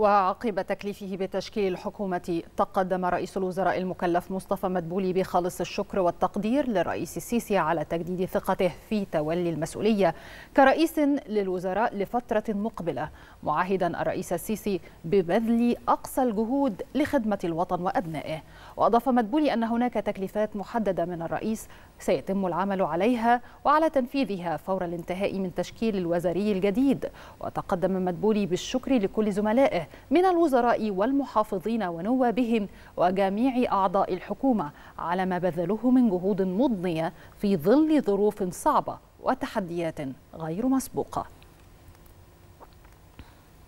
وعقب تكليفه بتشكيل الحكومة تقدم رئيس الوزراء المكلف مصطفى مدبولي بخالص الشكر والتقدير للرئيس السيسي على تجديد ثقته في تولي المسؤولية كرئيس للوزراء لفترة مقبلة معاهدا الرئيس السيسي ببذل أقصى الجهود لخدمة الوطن وأبنائه وأضاف مدبولي أن هناك تكليفات محددة من الرئيس سيتم العمل عليها وعلى تنفيذها فور الانتهاء من تشكيل الوزاري الجديد وتقدم مدبولي بالشكر لكل زملائه من الوزراء والمحافظين ونوابهم وجميع أعضاء الحكومة على ما بذلوه من جهود مضنية في ظل ظروف صعبة وتحديات غير مسبوقه